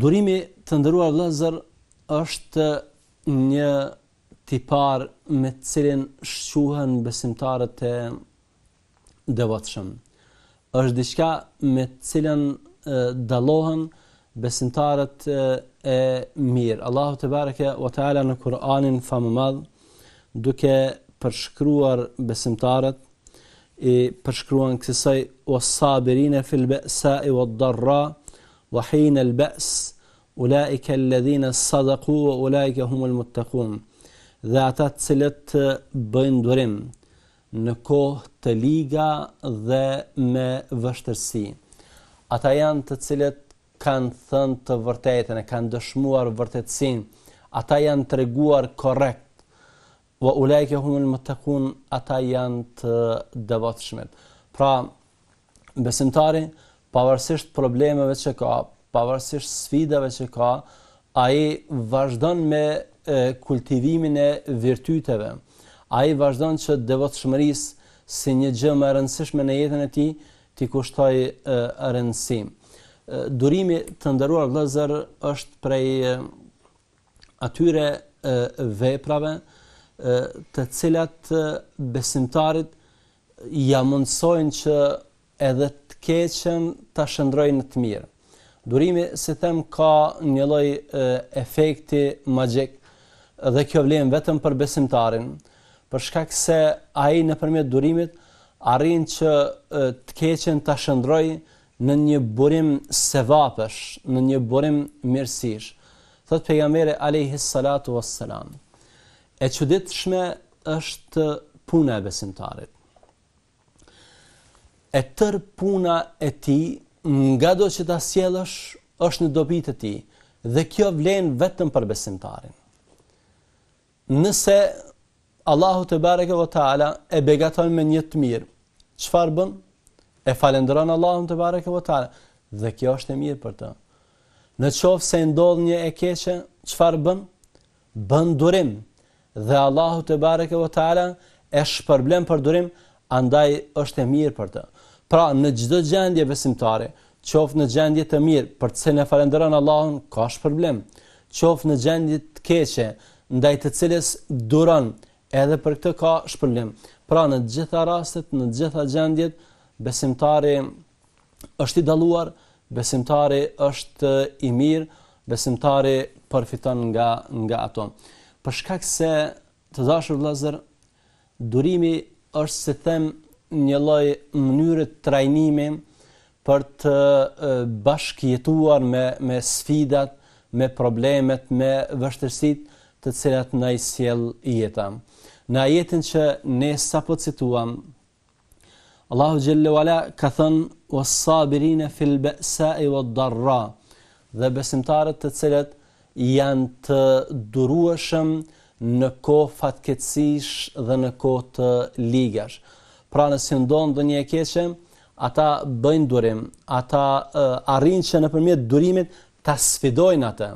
Durimi të ndëruar lëzër është një tipar me të cilin shquhen besimtarët e devotshëm. Është diçka me të cilën dallohen besimtarët e mirë. Allahu te bareke wa ta'ala në Kur'anin madhë duke përshkruar besimtarët i përshkruan kësaj wasabirin fil ba'sa wa dërra wa hina al-ba's ulaika alladhina sadaqu wa ulaika humul muttaqun dhe ata të cilët bëjnë durim në kohë të liga dhe me vështërsi. Ata janë të cilët kanë thënë të vërtetën e kanë dëshmuar vërtetësin. Ata janë të reguar korekt. Wa ulajke humën më ata janë të dëvotëshmet. Pra, besimtari, pavarësisht problemeve që ka pavarësisht sfidave që ka, ai vazhdon me e, kultivimin e virtyteve. Ai vazhdon që devotshmërisë si një gjë më e rëndësishme në jetën e tij, ti kushtoj rëndësi. Durimi të ndëruar vëllazër është prej e, atyre e, veprave e, të cilat e, besimtarit ja mundsojnë që edhe të keqen ta shndrojnë në të mirë. Durimi, si them, ka një loj efekti magjik dhe kjo vlem vetëm për besimtarin, për shkak se a në përmjet durimit arrin që të keqen të shëndroj në një burim sevapësh, në një burim mirësish. Thotë pejamere Alehi Salatu Ves Salam. E që ditë shme është puna e besimtarit. E tërë puna e ti nga do që ta sjellësh është në dobi të ti dhe kjo vlen vetëm për besimtarin. Nëse Allahu te bareke ve teala e begaton me një të mirë, çfarë bën? E falendron Allahun te bareke ve teala dhe kjo është e mirë për të. Në qoftë se ndodh një e keqe, çfarë bën? Bën durim dhe Allahu te bareke ve teala e shpërblen për durim, andaj është e mirë për të. Pra në çdo gjendje besimtare, qoftë në gjendje të mirë, për të cilën falenderon Allahun, ka as problem. Qoftë në gjendje të keqe, ndaj të cilës duron, edhe për këtë ka shpërblim. Pra në të gjitha rastet, në të gjitha gjendjet, besimtari është i dalluar, besimtari është i mirë, besimtari përfiton nga nga ato. Për shkak se të dashur vëllezër, durimi është si them një lloj mënyre trajnimi për të bashkëjetuar me me sfidat, me problemet, me vështirësitë të cilat na i sjell jeta. Në ajetin që ne sapo cituam, Allahu xhellahu ala ka thënë was-sabirin fil ba'sa'i wad-darra, dhe besimtarët të cilët janë të durueshëm në kohë fatkeqësish dhe në kohë të ligjash pra në sindon dhe një e keqem, ata bëjnë durim, ata uh, arrinë që në përmjet durimit të sfidojnë atë.